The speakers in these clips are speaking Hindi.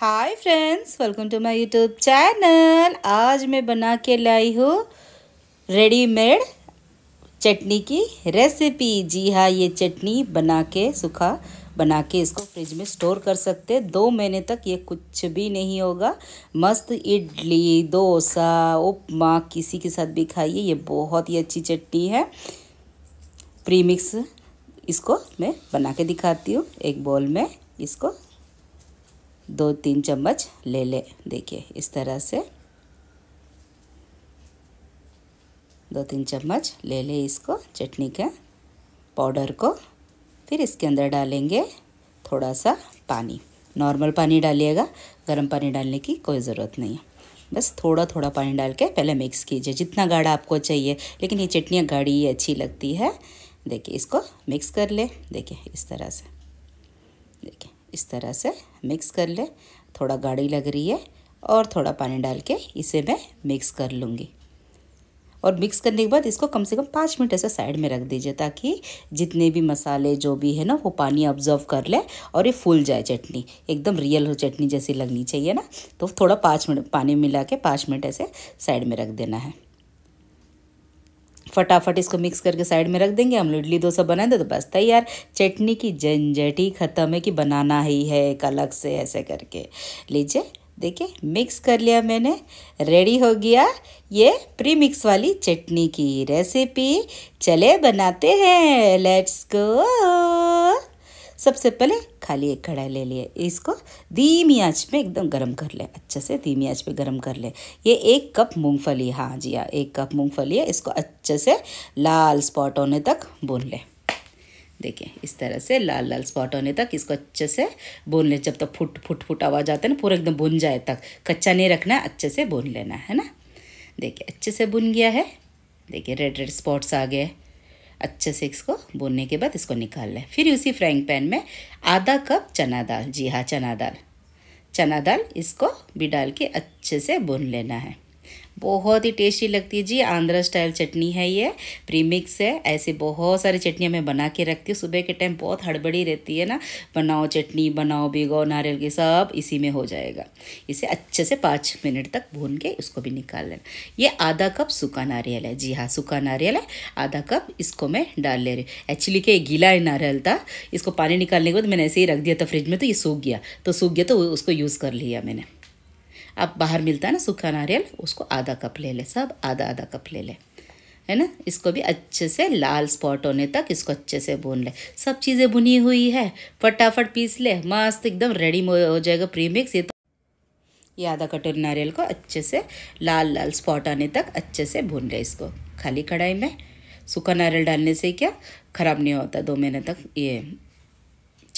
hi friends welcome to my YouTube channel आज मैं बना के लाई हूँ रेडीमेड चटनी की रेसिपी जी हाँ ये चटनी बना के सूखा बना के इसको फ्रिज में स्टोर कर सकते हैं दो महीने तक ये कुछ भी नहीं होगा मस्त इडली डोसा उपमा किसी के साथ भी खाइए ये बहुत ही अच्छी चटनी है प्रीमिक्स इसको मैं बना के दिखाती हूँ एक बॉल में इसको दो तीन चम्मच ले ले देखिए इस तरह से दो तीन चम्मच ले ले इसको चटनी के पाउडर को फिर इसके अंदर डालेंगे थोड़ा सा पानी नॉर्मल पानी डालिएगा गर्म पानी डालने की कोई ज़रूरत नहीं है बस थोड़ा थोड़ा पानी डाल के पहले मिक्स कीजिए जितना गाढ़ा आपको चाहिए लेकिन ये चटनियाँ गाढ़ी ही अच्छी लगती है देखिए इसको मिक्स कर ले देखिए इस तरह से देखिए इस तरह से मिक्स कर ले थोड़ा गाढ़ी लग रही है और थोड़ा पानी डाल के इसे मैं मिक्स कर लूँगी और मिक्स करने के बाद इसको कम से कम पाँच मिनट ऐसे साइड में रख दीजिए ताकि जितने भी मसाले जो भी है ना वो पानी ऑब्जर्व कर ले और ये फूल जाए चटनी एकदम रियल हो चटनी जैसी लगनी चाहिए ना तो थोड़ा पाँच मिनट पानी मिला के पाँच मिनट ऐसे साइड में रख देना है फटाफट इसको मिक्स करके साइड में रख देंगे हम लोग इडली डोसा बना दे तो बस तैयार चटनी की झंझट ही ख़त्म है कि बनाना ही है एक अलग से ऐसे करके लीजिए देखिए मिक्स कर लिया मैंने रेडी हो गया ये प्री मिक्स वाली चटनी की रेसिपी चले बनाते हैं लेट्स गो सबसे पहले खाली एक कढ़ाई ले लिए इसको धीमी आँच में एकदम गर्म कर ले अच्छे से धीमी आँच पे गर्म कर ले ये एक कप मूंगफली हाँ जी हाँ एक कप मूंगफली है इसको अच्छे से लाल स्पॉट होने तक भून ले देखिए इस तरह से लाल लाल स्पॉट होने तक इसको अच्छे से भून लें जब तक तो फुट फुट फुट आवाज़ आता है ना पूरा एकदम भुन जाए तक कच्चा नहीं रखना अच्छे से भून लेना है ना देखिए अच्छे से भुन गया है देखिए रेड रेड स्पॉट्स आ गए अच्छे से इसको भूनने के बाद इसको निकाल लें फिर उसी फ्राइंग पैन में आधा कप चना दाल जी हाँ चना दाल चना दाल इसको भी डाल के अच्छे से भून लेना है बहुत ही टेस्टी लगती है जी आंध्रा स्टाइल चटनी है ये प्रीमिक्स है ऐसे बहुत सारी चटनियाँ मैं बना के रखती हूँ सुबह के टाइम बहुत हड़बड़ी रहती है ना बनाओ चटनी बनाओ भिगो नारियल के सब इसी में हो जाएगा इसे अच्छे से पाँच मिनट तक भून के उसको भी निकाल लेना ये आधा कप सूखा नारियल है जी हाँ सूखा नारियल है आधा कप इसको मैं डाल ले रही हूँ एक्चुअली क्या गीला नारियल था इसको पानी निकालने के बाद मैंने ऐसे ही रख दिया था फ्रिज में तो ये सूख गया तो सूख गया तो उसको यूज़ कर लिया मैंने आप बाहर मिलता है ना सूखा नारियल उसको आधा कप ले लें सब आधा आधा कप ले लें है ना इसको भी अच्छे से लाल स्पॉट होने तक इसको अच्छे से भून ले सब चीज़ें भुनी हुई है फटाफट पीस ले मस्त एकदम रेडी हो जाएगा प्री मिक्स ये तो ये आधा कटोरी नारियल को अच्छे से लाल लाल स्पॉट आने तक अच्छे से भून ले इसको खाली कढ़ाई में सूखा नारियल डालने से क्या ख़राब नहीं होता दो महीने तक ये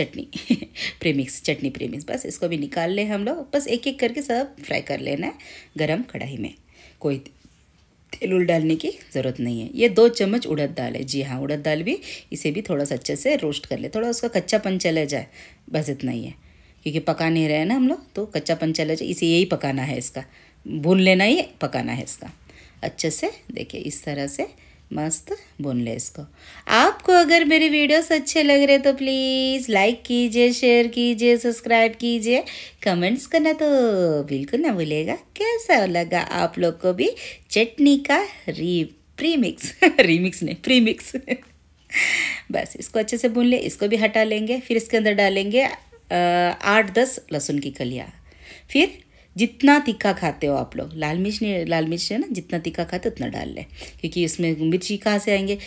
चटनी प्रेमिक्स चटनी प्रेमिक्स बस इसको भी निकाल लें हम लोग बस एक एक करके सब फ्राई कर लेना है गरम कढ़ाई में कोई तेल उल डालने की ज़रूरत नहीं है ये दो चम्मच उड़द दाल है जी हाँ उड़द दाल भी इसे भी थोड़ा सा अच्छे से रोस्ट कर ले थोड़ा उसका कच्चापन चला जाए बस इतना ही है क्योंकि पका नहीं रहे ना हम लोग तो कच्चापन चला जाए इसे यही पकाना है इसका भून लेना ही पकाना है इसका अच्छे से देखिए इस तरह से मस्त बोनलेस को आपको अगर मेरे वीडियोस अच्छे लग रहे तो प्लीज़ लाइक कीजिए शेयर कीजिए सब्सक्राइब कीजिए कमेंट्स करना तो बिल्कुल ना भूलेगा कैसा लगा आप लोग को भी चटनी का री प्रीमिक्स रीमिक्स नहीं प्रीमिक्स बस इसको अच्छे से बुन ले इसको भी हटा लेंगे फिर इसके अंदर डालेंगे आठ दस लहसुन की कलिया फिर जितना तीखा खाते हो आप लोग लाल मिर्च नहीं लाल मिर्च है ना जितना तीखा खाते उतना डाल लें क्योंकि उसमें मिर्ची कहाँ से आएंगे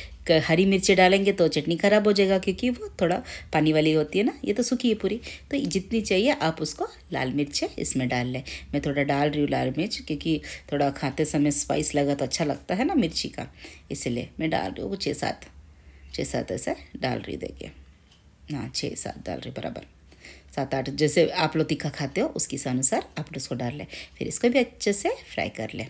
हरी मिर्ची डालेंगे तो चटनी ख़राब हो जाएगा क्योंकि वो थोड़ा पानी वाली होती है ना ये तो सूखी है पूरी तो जितनी चाहिए आप उसको लाल मिर्च इसमें डाल लें मैं थोड़ा डाल रही हूँ लाल मिर्च क्योंकि थोड़ा खाते समय स्पाइस लगा तो अच्छा लगता है ना मिर्ची का इसलिए मैं डाल रही हूँ छः सात छः सात ऐसे डाल रही देखिए हाँ छः सात डाल रही बराबर सात आठ जैसे आप लोग तीखा खाते हो उसके अनुसार आप उसको डाल लें फिर इसको भी अच्छे से फ्राई कर लें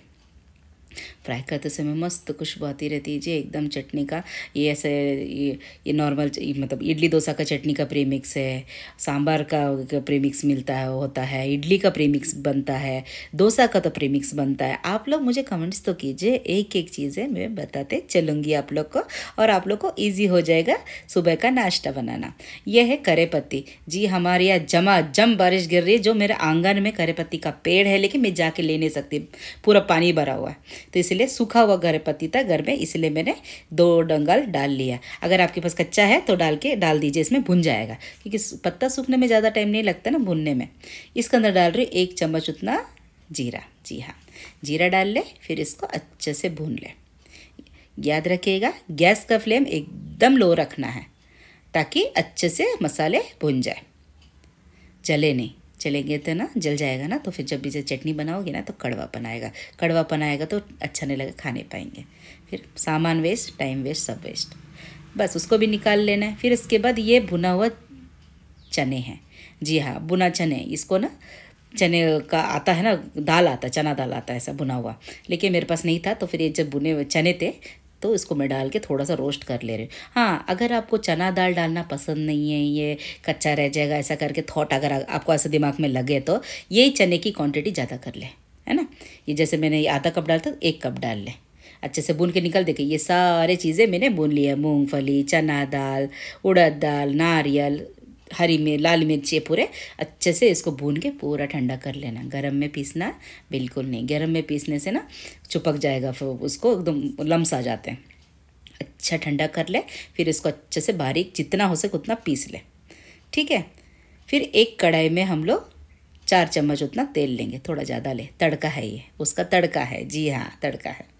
फ्राई करते समय मस्त खुशबू आती रहती है जी एकदम चटनी का ये ऐसे ये, ये नॉर्मल मतलब इडली डोसा का चटनी का प्रीमिक्स है सांभर का प्रीमिक्स मिलता है होता है इडली का प्रीमिक्स बनता है डोसा का तो प्रीमिक्स बनता है आप लोग मुझे कमेंट्स तो कीजिए एक एक चीज़ है मैं बताते चलूँगी आप लोग को और आप लोग को ईजी हो जाएगा सुबह का नाश्ता बनाना यह है करे पत्ती जी हमारे यहाँ जमा जम बारिश गिर रही है जो मेरे आंगन में करे पत्ती का पेड़ है लेकिन मैं जाके ले नहीं सकती पूरा पानी भरा हुआ है तो इसलिए सूखा हुआ घर पत्ती पतीता घर में इसलिए मैंने दो डंगल डाल लिया अगर आपके पास कच्चा है तो डाल के डाल दीजिए इसमें भुन जाएगा क्योंकि पत्ता सूखने में ज़्यादा टाइम नहीं लगता ना भुनने में इसके अंदर डाल रही एक चम्मच उतना जीरा जी हाँ जीरा डाल ले फिर इसको अच्छे से भून ले याद रखिएगा गैस का फ्लेम एकदम लो रखना है ताकि अच्छे से मसाले भुन जाए जले नहीं चलेंगे तो ना जल जाएगा ना तो फिर जब भी जब चटनी बनाओगे ना तो कड़वा बनाएगा कड़वा बनाएगा तो अच्छा नहीं लगेगा खाने पाएंगे फिर सामान वेस्ट टाइम वेस्ट सब वेस्ट बस उसको भी निकाल लेना है फिर इसके बाद ये भुना हुआ चने हैं जी हाँ बुना चने इसको ना चने का आता है ना दाल आता चना दाल आता है ऐसा बुना हुआ लेकिन मेरे पास नहीं था तो फिर ये जब बुने चने थे तो इसको मैं डाल के थोड़ा सा रोस्ट कर ले रही हूँ हाँ अगर आपको चना दाल डालना पसंद नहीं है ये कच्चा रह जाएगा ऐसा करके थॉट अगर आपको ऐसे दिमाग में लगे तो ये चने की क्वांटिटी ज़्यादा कर लें है ना ये जैसे मैंने आधा कप डाला था एक कप डाल लें अच्छे से बुन के निकल देखिए ये सारे चीज़ें मैंने बुन लिया मूंगफली चना दाल उड़द दाल नारियल हरी मिर्च लाल मिर्ची पूरे अच्छे से इसको भून के पूरा ठंडा कर लेना गर्म में पीसना बिल्कुल नहीं गर्म में पीसने से ना चुपक जाएगा फिर उसको एकदम लम्स आ जाते हैं अच्छा ठंडा कर ले फिर इसको अच्छे से बारीक जितना हो सके उतना पीस ले ठीक है फिर एक कढ़ाई में हम लोग चार चम्मच उतना तेल लेंगे थोड़ा ज़्यादा ले तड़का है ये उसका तड़का है जी हाँ तड़का है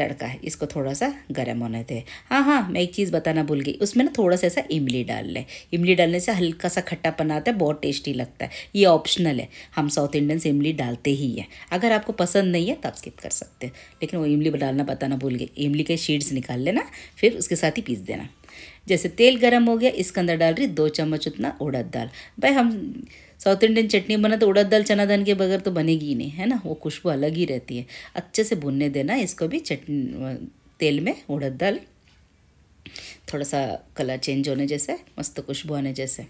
तड़का है इसको थोड़ा सा गर्म होने दे हाँ हाँ मैं एक चीज़ बताना भूल गई उसमें ना थोड़ा सा ऐसा इमली डाल लें इमली डालने से हल्का सा खट्टापन आता है बहुत टेस्टी लगता है ये ऑप्शनल है हम साउथ इंडियंस इमली डालते ही हैं अगर आपको पसंद नहीं है तो आप स्किप कर सकते हैं लेकिन वो इमली डालना बताना भूल गई इमली के शीड्स निकाल लेना फिर उसके साथ ही पीस देना जैसे तेल गर्म हो गया इसके अंदर डाल रही दो चम्मच उतना उड़द दाल भाई हम साउथ इंडियन चटनी बना तो उड़द दाल चना दाल के बगैर तो बनेगी ही नहीं है ना वो खुशबू अलग ही रहती है अच्छे से भुनने देना इसको भी चटनी तेल में उड़द दाल थोड़ा सा कलर चेंज होने जैसे मस्त खुशबू आने जैसे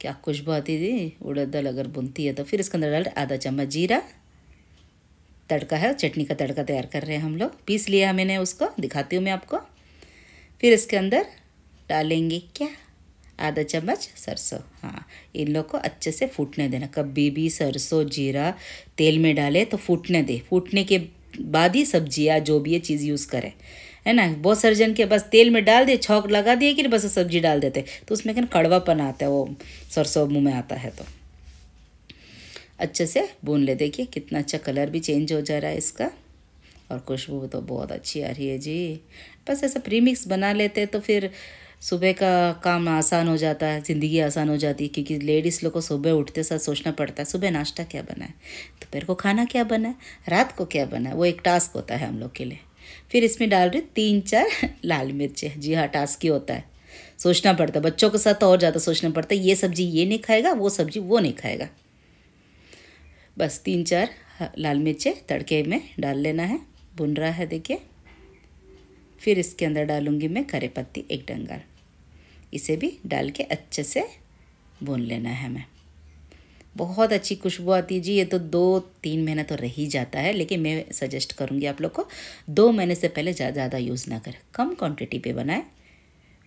क्या खुशबू आती थी उड़द दाल अगर बुनती है तो फिर इसके अंदर डाल आधा चम्मच जीरा तड़का है चटनी का तड़का तैयार कर रहे हैं हम लोग पीस लिया मैंने उसको दिखाती हूँ मैं आपको फिर इसके अंदर डालेंगे क्या आधा चम्मच सरसों हाँ इन लोग को अच्छे से फूटने देना कभी भी सरसों जीरा तेल में डाले तो फूटने दे फूटने के बाद ही सब्जी या जो भी ये चीज़ यूज़ करें है ना बहुत सर्जन के बस तेल में डाल दिए छौक लगा दिए कि बस सब्जी डाल देते तो उसमें क्या कड़वापन आता है वो सरसों मुँह में आता है तो अच्छे से भून ले देखिए कितना अच्छा कलर भी चेंज हो जा रहा है इसका और खुशबू तो बहुत अच्छी आ रही है जी बस ऐसा प्रीमिक्स बना लेते तो फिर सुबह का काम आसान हो जाता है ज़िंदगी आसान हो जाती है क्योंकि लेडीज़ लोग को सुबह उठते साथ सोचना पड़ता है सुबह नाश्ता क्या बनाए दोपहर तो को खाना क्या बनाए रात को क्या बनाए वो एक टास्क होता है हम लोग के लिए फिर इसमें डाल रही तीन चार लाल मिर्चें जी हाँ टास्क ही होता है सोचना पड़ता है बच्चों के साथ तो और ज़्यादा सोचना पड़ता है ये सब्ज़ी ये नहीं खाएगा वो सब्ज़ी वो नहीं खाएगा बस तीन चार लाल मिर्चें तड़के में डाल लेना है भुन रहा है देखिए फिर इसके अंदर डालूंगी मैं करे पत्ती एक डंगल इसे भी डाल के अच्छे से भून लेना है हमें बहुत अच्छी खुशबू आती है जी ये तो दो तीन महीना तो रह ही जाता है लेकिन मैं सजेस्ट करूँगी आप लोग को दो महीने से पहले ज़्यादा जा, यूज़ ना करें कम क्वांटिटी पे बनाए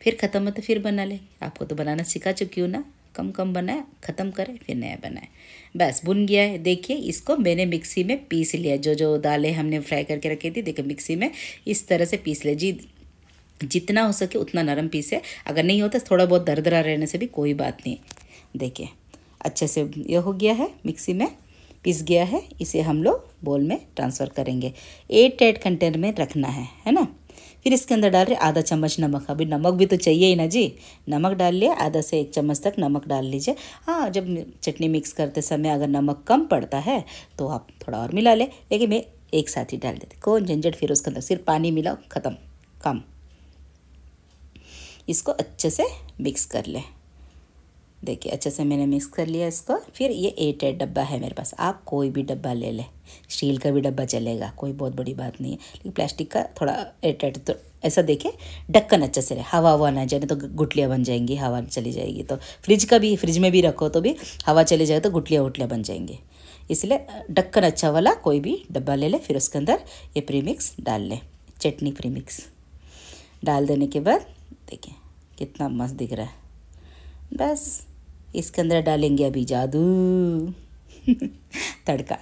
फिर ख़त्म हो तो फिर बना ले आपको तो बनाना सिखा चुकी हूँ ना कम कम बनाए ख़त्म करें फिर नया बनाए बस बुन गया है देखिए इसको मैंने मिक्सी में पीस लिया जो जो दालें हमने फ्राई करके रखी थी देखिए मिक्सी में इस तरह से पीस लिया जी जितना हो सके उतना नरम पीस है अगर नहीं होता थोड़ा बहुत दरदरा रहने से भी कोई बात नहीं देखिए अच्छे से यह हो गया है मिक्सी में पिस गया है इसे हम लोग बोल में ट्रांसफ़र करेंगे एट एट कंटेनर में रखना है है ना फिर इसके अंदर डाल रहे आधा चम्मच नमक अभी नमक भी तो चाहिए ही ना जी नमक डाल लिए आधा से एक चम्मच तक नमक डाल लीजिए हाँ जब चटनी मिक्स करते समय अगर नमक कम पड़ता है तो आप थोड़ा और मिला लें लेकिन मैं एक साथ ही डाल देती कौन झंझट फिर उसके अंदर सिर्फ पानी मिलाओ ख़त्म कम इसको अच्छे से मिक्स कर लें देखिए अच्छे से मैंने मिक्स कर लिया इसको फिर ये एट टेड डब्बा है मेरे पास आप कोई भी डब्बा ले लें स्टील का भी डब्बा चलेगा कोई बहुत बड़ी बात नहीं है लेकिन प्लास्टिक का थोड़ा एट एट तो ऐसा देखे ढक्कन अच्छे से रहे हवा हवा ना जाए तो गुटलियाँ बन जाएंगी हवा चली जाएगी तो फ्रिज का भी फ्रिज में भी रखो तो भी हवा चली जाए तो गुटलियाँ वुटलियाँ बन जाएंगी इसलिए ढक्कन अच्छा वाला कोई भी डब्बा ले लें फिर उसके अंदर ये प्रीमिक्स डाल लें चटनी प्रीमिक्स डाल देने के बाद देखिए कितना मस्त दिख रहा है बस इसके अंदर डालेंगे अभी जादू तड़का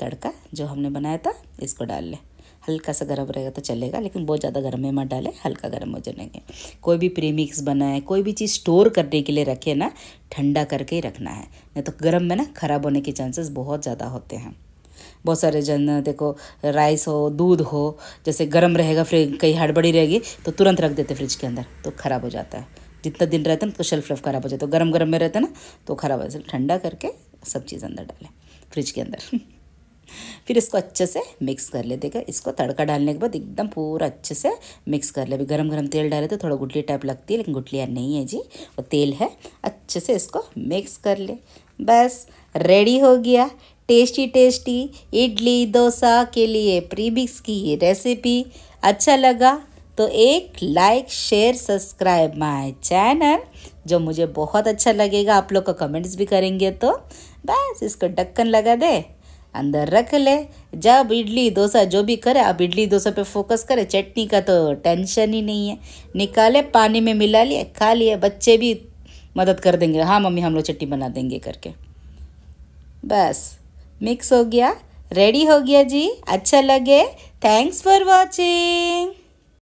तड़का जो हमने बनाया था इसको डाल लें हल्का सा गर्म रहेगा तो चलेगा लेकिन बहुत ज़्यादा गर्म में मत डालें हल्का गर्म हो जाएंगे कोई भी प्रीमिक्स बनाए कोई भी चीज़ स्टोर करने के लिए रखे ना ठंडा करके ही रखना है नहीं तो गर्म में ना ख़राब होने के चांसेस बहुत ज़्यादा होते हैं बहुत सारे जन देखो राइस हो दूध हो जैसे गर्म रहेगा फिर कहीं हड़बड़ी रहेगी तो तुरंत रख देते फ्रिज के अंदर तो ख़राब हो जाता है जितना दिन रहता है ना तो शेल्फ लाइफ ख़राब हो जाता है तो गर्म गर्म में रहता है ना तो ख़राब हो जाता है ठंडा करके सब चीज़ अंदर डालें फ्रिज के अंदर फिर इसको अच्छे से मिक्स कर ले देखा इसको तड़का डालने के बाद एकदम पूरा अच्छे से मिक्स कर ले अभी गरम गरम तेल डाले तो थोड़ा गुटली टाइप लगती है लेकिन गुटलियाँ नहीं है जी वो तेल है अच्छे से इसको मिक्स कर ले बस रेडी हो गया टेस्टी टेस्टी इडली डोसा के लिए प्रीबिक्स की ये रेसिपी अच्छा लगा तो एक like share subscribe my channel जो मुझे बहुत अच्छा लगेगा आप लोग का कमेंट्स भी करेंगे तो बस इसको ढक्कन लगा दे अंदर रख ले जब इडली डोसा जो भी करे अब इडली डोसा पे फोकस करे चटनी का तो टेंशन ही नहीं है निकाले पानी में मिला लिए खा लिए बच्चे भी मदद कर देंगे हाँ मम्मी हम लोग चटनी बना देंगे करके बस मिक्स हो गया रेडी हो गया जी अच्छा लगे थैंक्स फॉर वॉचिंग